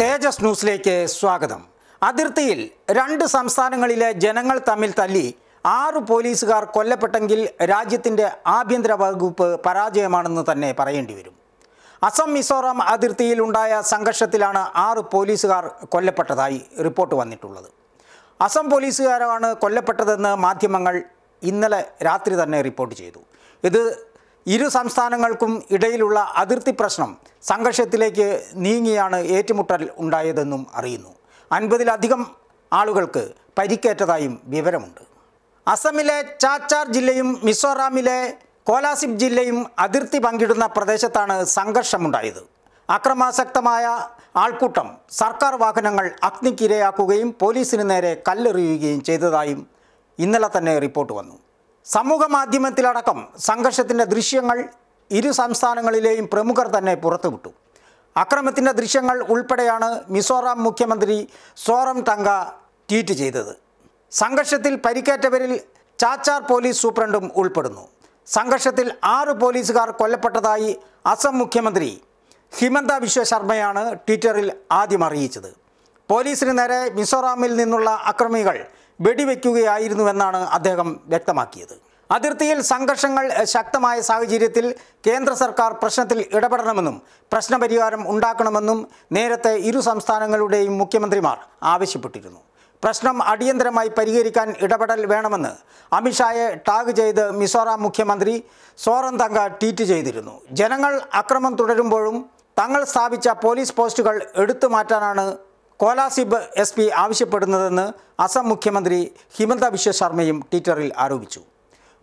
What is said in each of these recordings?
തേജസ് ന്യൂസിലേക്ക് സ്വാഗതം അതിർത്തിയിൽ രണ്ട് സംസ്ഥാനങ്ങളിലെ ജനങ്ങൾ തമ്മിൽ തല്ലി ആറ് പോലീസുകാർ കൊല്ലപ്പെട്ടെങ്കിൽ രാജ്യത്തിൻ്റെ ആഭ്യന്തര വകുപ്പ് പരാജയമാണെന്ന് തന്നെ പറയേണ്ടി വരും അസം മിസോറാം ഉണ്ടായ സംഘർഷത്തിലാണ് ആറ് പോലീസുകാർ കൊല്ലപ്പെട്ടതായി റിപ്പോർട്ട് വന്നിട്ടുള്ളത് അസം പോലീസുകാരാണ് കൊല്ലപ്പെട്ടതെന്ന് മാധ്യമങ്ങൾ ഇന്നലെ രാത്രി തന്നെ റിപ്പോർട്ട് ചെയ്തു ഇത് ഇരു സംസ്ഥാനങ്ങൾക്കും ഇടയിലുള്ള അതിർത്തി പ്രശ്നം സംഘർഷത്തിലേക്ക് നീങ്ങിയാണ് ഏറ്റുമുട്ടൽ ഉണ്ടായതെന്നും അറിയുന്നു അൻപതിലധികം ആളുകൾക്ക് പരിക്കേറ്റതായും വിവരമുണ്ട് അസമിലെ ചാച്ചാർ ജില്ലയും മിസോറാമിലെ കോലാസിബ് ജില്ലയും അതിർത്തി പങ്കിടുന്ന പ്രദേശത്താണ് സംഘർഷമുണ്ടായത് അക്രമാസക്തമായ ആൾക്കൂട്ടം സർക്കാർ വാഹനങ്ങൾ അഗ്നിക്കിരയാക്കുകയും പോലീസിന് നേരെ കല്ലെറിയുകയും ചെയ്തതായും ഇന്നലെ തന്നെ റിപ്പോർട്ട് വന്നു സമൂഹ മാധ്യമത്തിലടക്കം സംഘർഷത്തിൻ്റെ ദൃശ്യങ്ങൾ ഇരു സംസ്ഥാനങ്ങളിലെയും പ്രമുഖർ തന്നെ പുറത്തുവിട്ടു അക്രമത്തിൻ്റെ ദൃശ്യങ്ങൾ ഉൾപ്പെടെയാണ് മിസോറാം മുഖ്യമന്ത്രി സോറം തങ്ക ട്വീറ്റ് ചെയ്തത് സംഘർഷത്തിൽ പരിക്കേറ്റവരിൽ ചാച്ചാർ പോലീസ് സൂപ്രണ്ടും ഉൾപ്പെടുന്നു സംഘർഷത്തിൽ ആറ് പോലീസുകാർ കൊല്ലപ്പെട്ടതായി അസം മുഖ്യമന്ത്രി ഹിമന്ത വിശ്വ ശർമ്മയാണ് ട്വിറ്ററിൽ ആദ്യം അറിയിച്ചത് പോലീസിന് നേരെ മിസോറാമിൽ നിന്നുള്ള അക്രമികൾ വെടിവെക്കുകയായിരുന്നുവെന്നാണ് അദ്ദേഹം വ്യക്തമാക്കിയത് അതിർത്തിയിൽ സംഘർഷങ്ങൾ ശക്തമായ സാഹചര്യത്തിൽ കേന്ദ്ര സർക്കാർ പ്രശ്നത്തിൽ ഇടപെടണമെന്നും പ്രശ്നപരിഹാരം ഉണ്ടാക്കണമെന്നും നേരത്തെ ഇരു സംസ്ഥാനങ്ങളുടെയും മുഖ്യമന്ത്രിമാർ ആവശ്യപ്പെട്ടിരുന്നു പ്രശ്നം അടിയന്തരമായി പരിഹരിക്കാൻ ഇടപെടൽ വേണമെന്ന് അമിത്ഷായെ ടാഗ് ചെയ്ത് മിസോറാം മുഖ്യമന്ത്രി സോറന്തങ്ക ട്വീറ്റ് ചെയ്തിരുന്നു ജനങ്ങൾ അക്രമം തുടരുമ്പോഴും തങ്ങൾ സ്ഥാപിച്ച പോലീസ് പോസ്റ്റുകൾ എടുത്തു മാറ്റാനാണ് കോലാസിബ് എസ് പി ആവശ്യപ്പെടുന്നതെന്ന് അസം മുഖ്യമന്ത്രി ഹിമന്ത ബിശ്വ ശർമ്മയും ട്വിറ്ററിൽ ആരോപിച്ചു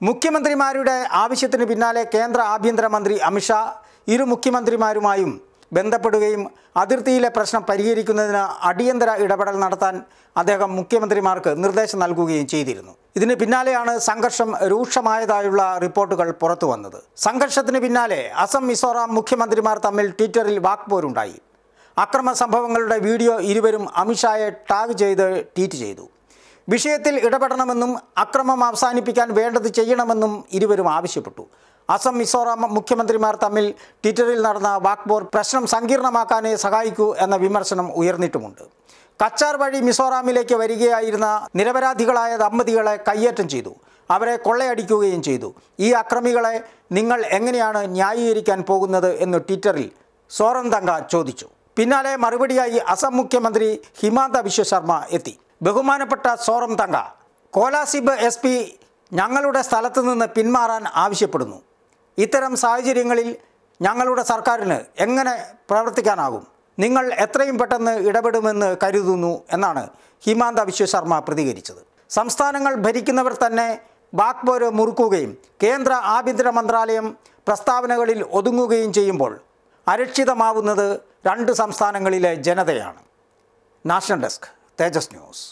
മുഖ്യമന്ത്രിമാരുടെ ആവശ്യത്തിന് പിന്നാലെ കേന്ദ്ര ആഭ്യന്തരമന്ത്രി അമിത്ഷാ ഇരു മുഖ്യമന്ത്രിമാരുമായും ബന്ധപ്പെടുകയും അതിർത്തിയിലെ പ്രശ്നം പരിഹരിക്കുന്നതിന് അടിയന്തര ഇടപെടൽ നടത്താൻ അദ്ദേഹം മുഖ്യമന്ത്രിമാർക്ക് നിർദ്ദേശം നൽകുകയും ചെയ്തിരുന്നു ഇതിന് പിന്നാലെയാണ് സംഘർഷം രൂക്ഷമായതായുള്ള റിപ്പോർട്ടുകൾ പുറത്തു വന്നത് സംഘർഷത്തിന് പിന്നാലെ അസം മിസോറാം മുഖ്യമന്ത്രിമാർ തമ്മിൽ ട്വിറ്ററിൽ വാക്പോരുണ്ടായി അക്രമ സംഭവങ്ങളുടെ വീഡിയോ ഇരുവരും അമിത്ഷായെ ടാഗ് ചെയ്ത് ട്വീറ്റ് ചെയ്തു വിഷയത്തിൽ ഇടപെടണമെന്നും അക്രമം അവസാനിപ്പിക്കാൻ വേണ്ടത് ചെയ്യണമെന്നും ഇരുവരും ആവശ്യപ്പെട്ടു അസം മിസോറാം മുഖ്യമന്ത്രിമാർ തമ്മിൽ ട്വിറ്ററിൽ നടന്ന വാക്ബോർ പ്രശ്നം സങ്കീർണമാക്കാനേ സഹായിക്കൂ എന്ന വിമർശനം ഉയർന്നിട്ടുമുണ്ട് കച്ചാർ വഴി മിസോറാമിലേക്ക് വരികയായിരുന്ന നിരപരാധികളായ ദമ്പതികളെ കയ്യേറ്റം ചെയ്തു അവരെ കൊള്ളയടിക്കുകയും ചെയ്തു ഈ അക്രമികളെ നിങ്ങൾ എങ്ങനെയാണ് ന്യായീകരിക്കാൻ പോകുന്നത് എന്ന് ട്വിറ്ററിൽ സോറൻ തങ്ക ചോദിച്ചു പിന്നാലെ മറുപടിയായി അസം മുഖ്യമന്ത്രി ഹിമാന്ത ശർമ്മ എത്തി ബഹുമാനപ്പെട്ട സോറം തങ്ക കോലാസിബ് എസ് പി ഞങ്ങളുടെ സ്ഥലത്തു നിന്ന് പിന്മാറാൻ ആവശ്യപ്പെടുന്നു ഇത്തരം സാഹചര്യങ്ങളിൽ ഞങ്ങളുടെ സർക്കാരിന് എങ്ങനെ പ്രവർത്തിക്കാനാകും നിങ്ങൾ എത്രയും പെട്ടെന്ന് ഇടപെടുമെന്ന് കരുതുന്നു എന്നാണ് ഹിമാന്ത ശർമ്മ പ്രതികരിച്ചത് സംസ്ഥാനങ്ങൾ ഭരിക്കുന്നവർ തന്നെ ബാക്ബോര് മുറുക്കുകയും കേന്ദ്ര ആഭ്യന്തര മന്ത്രാലയം പ്രസ്താവനകളിൽ ഒതുങ്ങുകയും ചെയ്യുമ്പോൾ അരക്ഷിതമാവുന്നത് രണ്ട് സംസ്ഥാനങ്ങളിലെ ജനതയാണ് നാഷണൽ ഡെസ്ക് തേജസ് ന്യൂസ്